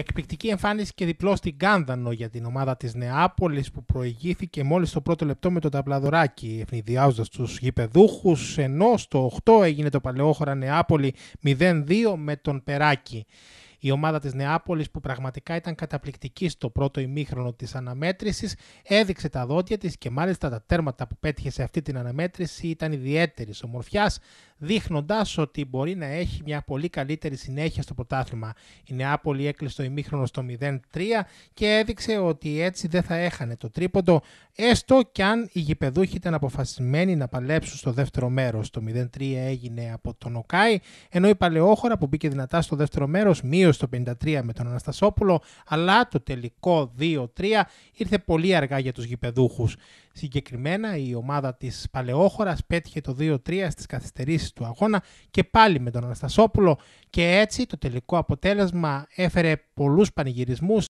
Εκπληκτική εμφάνιση και διπλό στην Κάνδανο για την ομάδα της Νεάπολης που προηγήθηκε μόλις το πρώτο λεπτό με τον ταπλαδωράκι ευνηδιάζοντας τους γηπεδούχους ενώ στο 8 έγινε το παλαιόχωρα Νεάπολη 0-2 με τον Περάκι. Η ομάδα της Νεάπολης που πραγματικά ήταν καταπληκτική στο πρώτο ημίχρονο της αναμέτρησης έδειξε τα δόντια της και μάλιστα τα τέρματα που πέτυχε σε αυτή την αναμέτρηση ήταν ιδιαίτερης ομορφιάς, δείχνοντας ότι μπορεί να έχει μια πολύ καλύτερη συνέχεια στο πρωτάθλημα. Η Νεάπολη έκλεισε το ημίχρονο στο 0-3 και έδειξε ότι έτσι δεν θα έχανε το τρίποντο έστω κι αν οι γηπεδούχοι ήταν αποφασισμένοι να παλέψουν στο δεύτερο μέρος. Το 0-3 έγινε από τον Οκάι ενώ η Παλαιόχωρα που μπήκε δυνατά στο δεύτερο μέρος μείωσε 2 στο 53 με τον Αναστασόπουλο, αλλά το τελικό 2-3 ήρθε πολύ αργά για τους γηπεδούχους. Συγκεκριμένα η ομάδα της Παλαιόχωρας πέτυχε το 2-3 στις καθυστερήσεις του αγώνα και πάλι με τον Αναστασόπουλο και έτσι το τελικό αποτέλεσμα έφερε πολλούς πανηγυρισμούς